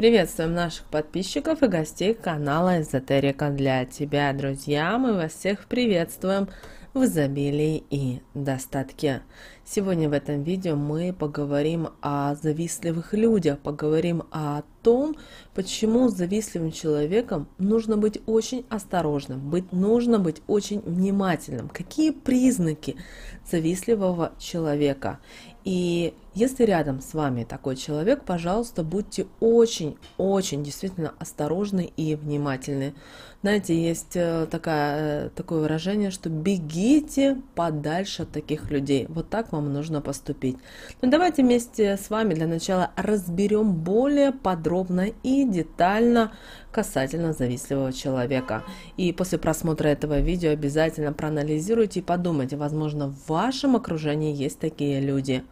Приветствуем наших подписчиков и гостей канала Эзотерика для тебя, друзья. Мы вас всех приветствуем в изобилии и достатке. Сегодня в этом видео мы поговорим о завистливых людях, поговорим о том, почему завистливым человеком нужно быть очень осторожным, быть, нужно быть очень внимательным, какие признаки завистливого человека и если рядом с вами такой человек, пожалуйста, будьте очень-очень действительно осторожны и внимательны. Знаете, есть э, такая, э, такое выражение, что бегите подальше от таких людей. Вот так вам нужно поступить. Но ну, давайте вместе с вами для начала разберем более подробно и детально касательно завистливого человека. И после просмотра этого видео обязательно проанализируйте и подумайте, возможно, в вашем окружении есть такие люди.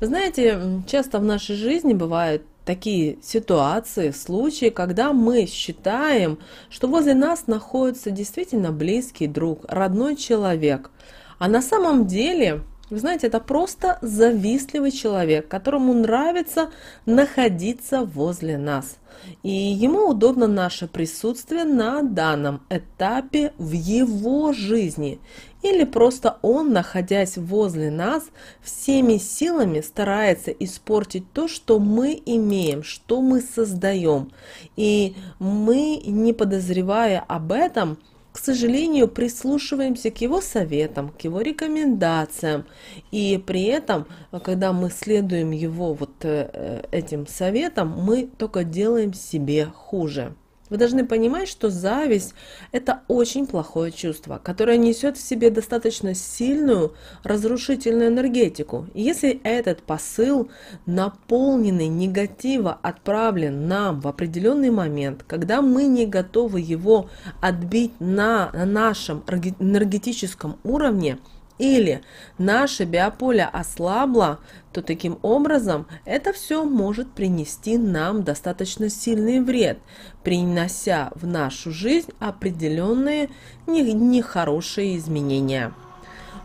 Вы знаете, часто в нашей жизни бывают такие ситуации, случаи, когда мы считаем, что возле нас находится действительно близкий друг, родной человек, а на самом деле вы знаете, это просто завистливый человек, которому нравится находиться возле нас. И ему удобно наше присутствие на данном этапе в его жизни. Или просто он, находясь возле нас, всеми силами старается испортить то, что мы имеем, что мы создаем. И мы, не подозревая об этом, к сожалению, прислушиваемся к его советам, к его рекомендациям. И при этом, когда мы следуем его вот э, э, этим советам, мы только делаем себе хуже. Вы должны понимать, что зависть – это очень плохое чувство, которое несет в себе достаточно сильную разрушительную энергетику. И если этот посыл, наполненный негатива, отправлен нам в определенный момент, когда мы не готовы его отбить на нашем энергетическом уровне – или наше биополе ослабло, то таким образом это все может принести нам достаточно сильный вред, принося в нашу жизнь определенные нехорошие изменения.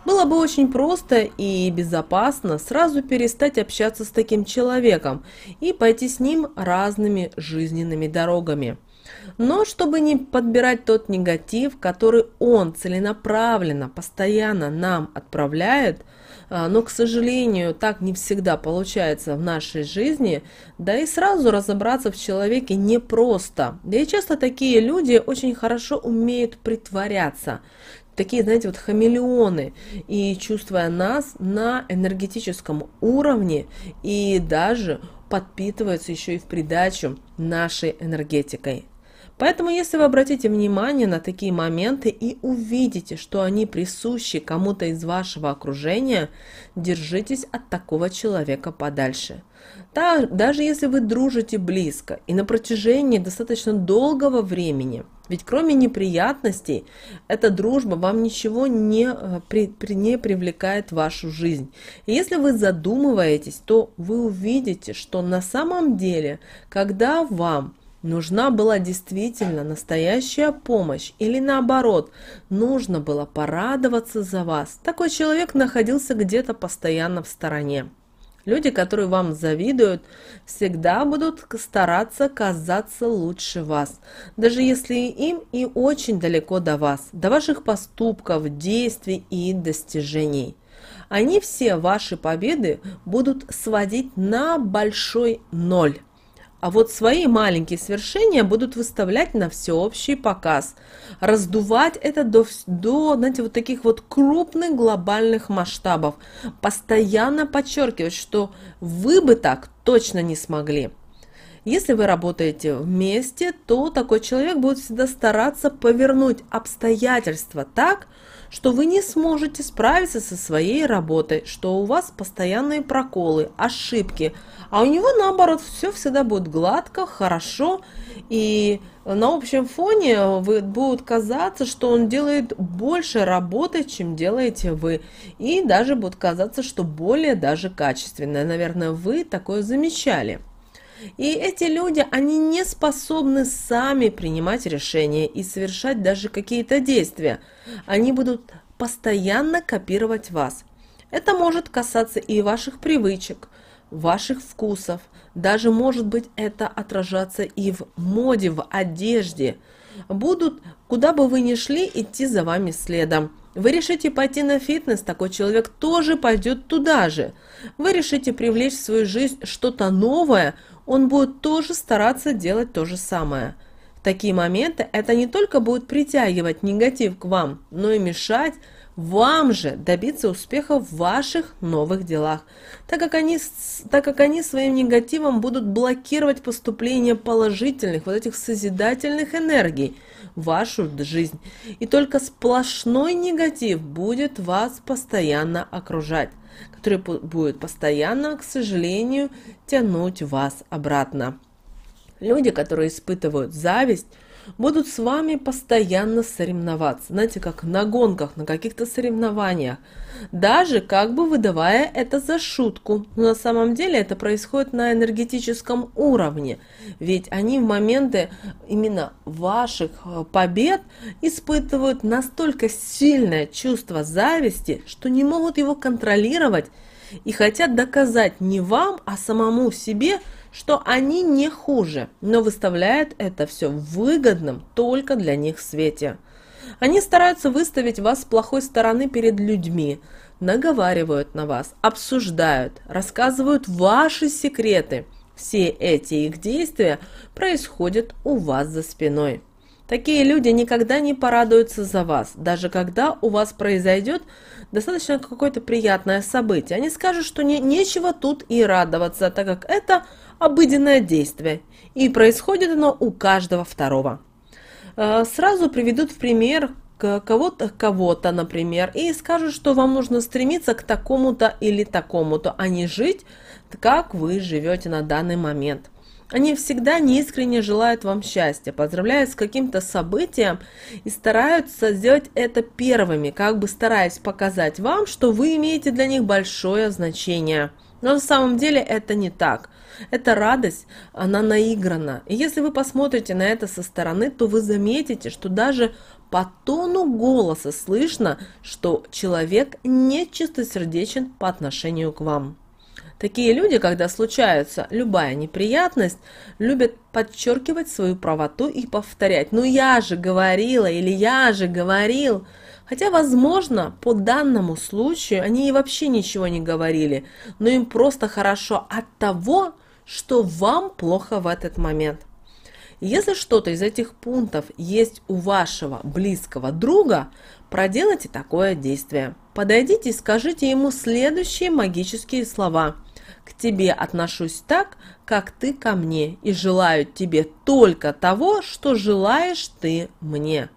Было бы очень просто и безопасно сразу перестать общаться с таким человеком и пойти с ним разными жизненными дорогами – но чтобы не подбирать тот негатив, который он целенаправленно, постоянно нам отправляет, а, но, к сожалению, так не всегда получается в нашей жизни, да и сразу разобраться в человеке непросто. Да и часто такие люди очень хорошо умеют притворяться, такие, знаете, вот хамелеоны, и чувствуя нас на энергетическом уровне, и даже подпитываются еще и в придачу нашей энергетикой. Поэтому, если вы обратите внимание на такие моменты и увидите, что они присущи кому-то из вашего окружения, держитесь от такого человека подальше. даже если вы дружите близко и на протяжении достаточно долгого времени, ведь кроме неприятностей, эта дружба вам ничего не, э, при, при, не привлекает в вашу жизнь. И если вы задумываетесь, то вы увидите, что на самом деле, когда вам Нужна была действительно настоящая помощь или наоборот, нужно было порадоваться за вас. Такой человек находился где-то постоянно в стороне. Люди, которые вам завидуют, всегда будут стараться казаться лучше вас, даже если им и очень далеко до вас, до ваших поступков, действий и достижений. Они все ваши победы будут сводить на большой ноль а вот свои маленькие свершения будут выставлять на всеобщий показ, раздувать это до, до знаете, вот таких вот крупных глобальных масштабов, постоянно подчеркивать, что вы бы так точно не смогли. Если вы работаете вместе, то такой человек будет всегда стараться повернуть обстоятельства так, что вы не сможете справиться со своей работой, что у вас постоянные проколы, ошибки, а у него наоборот все всегда будет гладко, хорошо, и на общем фоне вы, будет казаться, что он делает больше работы, чем делаете вы, и даже будет казаться, что более даже качественное. Наверное, вы такое замечали. И эти люди, они не способны сами принимать решения и совершать даже какие-то действия. Они будут постоянно копировать вас. Это может касаться и ваших привычек, ваших вкусов. Даже может быть это отражаться и в моде, в одежде. Будут, куда бы вы ни шли, идти за вами следом. Вы решите пойти на фитнес, такой человек тоже пойдет туда же. Вы решите привлечь в свою жизнь что-то новое, он будет тоже стараться делать то же самое. В такие моменты это не только будет притягивать негатив к вам, но и мешать вам же добиться успеха в ваших новых делах, так как они, так как они своим негативом будут блокировать поступление положительных, вот этих созидательных энергий – вашу жизнь. И только сплошной негатив будет вас постоянно окружать, который будет постоянно, к сожалению, тянуть вас обратно. Люди, которые испытывают зависть, будут с вами постоянно соревноваться. Знаете, как на гонках, на каких-то соревнованиях. Даже как бы выдавая это за шутку. Но на самом деле это происходит на энергетическом уровне. Ведь они в моменты именно ваших э, побед испытывают настолько сильное чувство зависти, что не могут его контролировать и хотят доказать не вам, а самому себе, что они не хуже, но выставляет это все в выгодном только для них свете. Они стараются выставить вас с плохой стороны перед людьми, наговаривают на вас, обсуждают, рассказывают ваши секреты. Все эти их действия происходят у вас за спиной. Такие люди никогда не порадуются за вас, даже когда у вас произойдет достаточно какое-то приятное событие. Они скажут, что не, нечего тут и радоваться, так как это обыденное действие, и происходит оно у каждого второго. Э, сразу приведут в пример кого-то, кого-то, например, и скажут, что вам нужно стремиться к такому-то или такому-то, а не жить, как вы живете на данный момент. Они всегда неискренне желают вам счастья, поздравляют с каким-то событием и стараются сделать это первыми, как бы стараясь показать вам, что вы имеете для них большое значение. Но на самом деле это не так. Эта радость, она наиграна. И если вы посмотрите на это со стороны, то вы заметите, что даже по тону голоса слышно, что человек не чистосердечен по отношению к вам. Такие люди, когда случается любая неприятность, любят подчеркивать свою правоту и повторять «ну я же говорила» или «я же говорил». Хотя, возможно, по данному случаю они и вообще ничего не говорили, но им просто хорошо от того, что вам плохо в этот момент. Если что-то из этих пунктов есть у вашего близкого друга, проделайте такое действие. Подойдите и скажите ему следующие магические слова. К тебе отношусь так, как ты ко мне, и желаю тебе только того, что желаешь ты мне.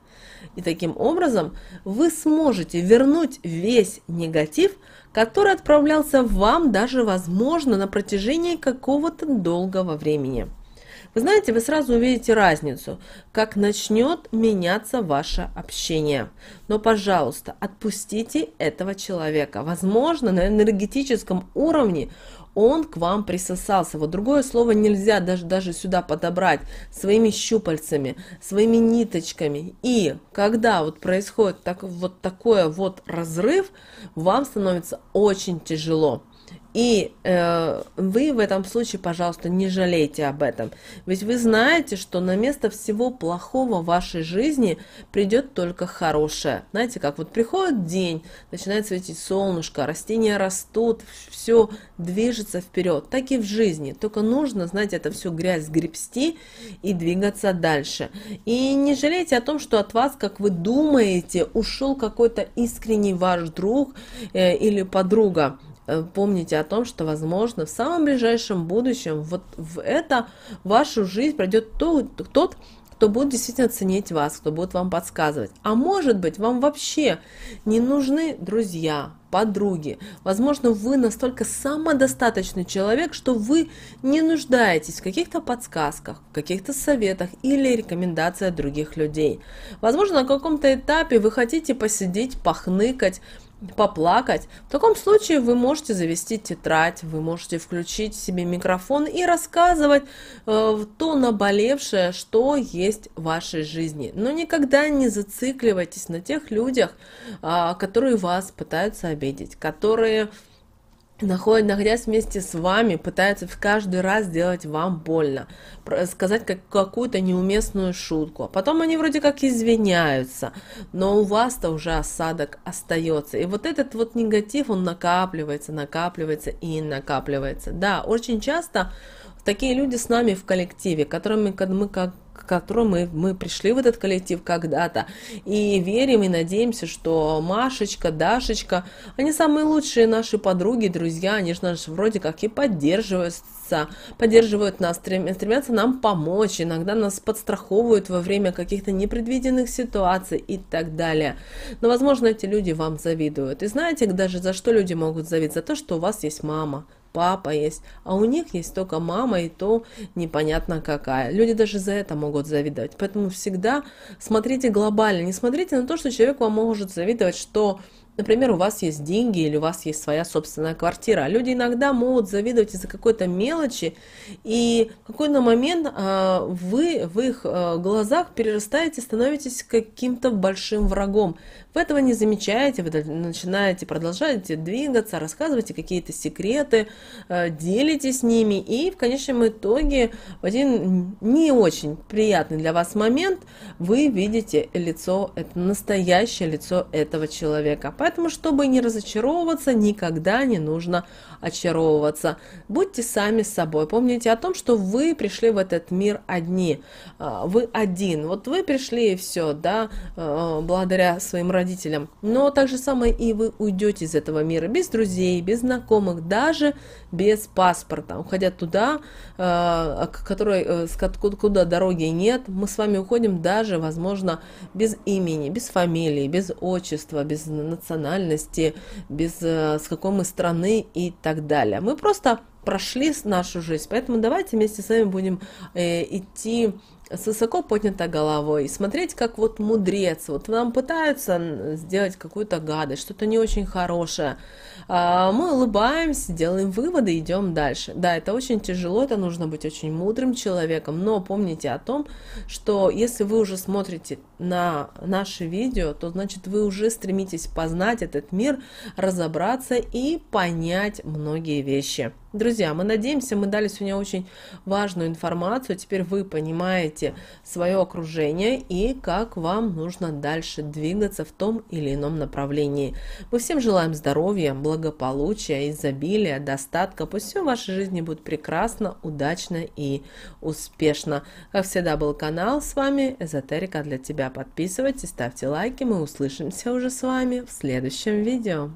И таким образом вы сможете вернуть весь негатив, который отправлялся вам даже, возможно, на протяжении какого-то долгого времени. Вы знаете, вы сразу увидите разницу, как начнет меняться ваше общение. Но, пожалуйста, отпустите этого человека. Возможно, на энергетическом уровне он к вам присосался. Вот другое слово нельзя даже, даже сюда подобрать своими щупальцами, своими ниточками. И когда вот происходит так, вот такое вот разрыв, вам становится очень тяжело. И э, вы в этом случае, пожалуйста, не жалейте об этом. Ведь вы знаете, что на место всего плохого в вашей жизни придет только хорошее. Знаете, как вот приходит день, начинает светить солнышко, растения растут, все движется вперед. Так и в жизни. Только нужно, знаете, это все грязь гребсти и двигаться дальше. И не жалейте о том, что от вас, как вы думаете, ушел какой-то искренний ваш друг э, или подруга. Э, помните о том, что, возможно, в самом ближайшем будущем вот в это вашу жизнь пройдет тот, тот, кто будет действительно ценить вас, кто будет вам подсказывать. А может быть, вам вообще не нужны друзья, подруги. Возможно, вы настолько самодостаточный человек, что вы не нуждаетесь в каких-то подсказках, в каких-то советах или рекомендациях других людей. Возможно, на каком-то этапе вы хотите посидеть, похныкать, поплакать, в таком случае вы можете завести тетрадь, вы можете включить себе микрофон и рассказывать э, то наболевшее, что есть в вашей жизни. Но никогда не зацикливайтесь на тех людях, э, которые вас пытаются обидеть, которые находят на вместе с вами, пытаются в каждый раз сделать вам больно, сказать как, какую-то неуместную шутку. А потом они вроде как извиняются, но у вас-то уже осадок остается. И вот этот вот негатив, он накапливается, накапливается и накапливается. Да, очень часто такие люди с нами в коллективе, которыми мы как к которому мы, мы пришли в этот коллектив когда-то. И верим и надеемся, что Машечка, Дашечка, они самые лучшие наши подруги, друзья, они же нас вроде как и поддерживаются, поддерживают нас, стремятся нам помочь, иногда нас подстраховывают во время каких-то непредвиденных ситуаций и так далее. Но, возможно, эти люди вам завидуют. И знаете даже, за что люди могут завидовать? За то, что у вас есть мама, папа есть, а у них есть только мама, и то непонятно какая. Люди даже за это могут завидовать. Поэтому всегда смотрите глобально, не смотрите на то, что человек вам может завидовать, что Например, у вас есть деньги или у вас есть своя собственная квартира. А люди иногда могут завидовать из-за какой-то мелочи, и в какой-то момент а, вы в их э, глазах перерастаете, становитесь каким-то большим врагом. Вы этого не замечаете, вы начинаете, продолжаете двигаться, рассказываете какие-то секреты, э, делитесь с ними, и в конечном итоге в один не очень приятный для вас момент вы видите лицо, это настоящее лицо этого человека. Поэтому, чтобы не разочаровываться, никогда не нужно очаровываться. Будьте сами собой, помните о том, что вы пришли в этот мир одни, а, вы один, вот вы пришли и все, да, э, благодаря своим родителям, родителям. Но так же самое и вы уйдете из этого мира без друзей, без знакомых, даже без паспорта. Уходя туда, э, который, э, куда дороги нет, мы с вами уходим даже, возможно, без имени, без фамилии, без отчества, без национальности, без э, с какой мы страны и так далее. Мы просто прошли нашу жизнь, поэтому давайте вместе с вами будем идти с высоко поднятой головой, смотреть, как вот мудрец, вот нам пытаются сделать какую-то гадость, что-то не очень хорошее. А мы улыбаемся, делаем выводы, идем дальше. Да, это очень тяжело, это нужно быть очень мудрым человеком, но помните о том, что если вы уже смотрите на наши видео, то значит вы уже стремитесь познать этот мир, разобраться и понять многие вещи. Друзья, мы надеемся, мы дали сегодня очень важную информацию. Теперь вы понимаете свое окружение и как вам нужно дальше двигаться в том или ином направлении. Мы всем желаем здоровья, благополучия, изобилия, достатка. Пусть все в вашей жизни будет прекрасно, удачно и успешно. Как всегда был канал с вами Эзотерика для тебя. Подписывайтесь, ставьте лайки. Мы услышимся уже с вами в следующем видео.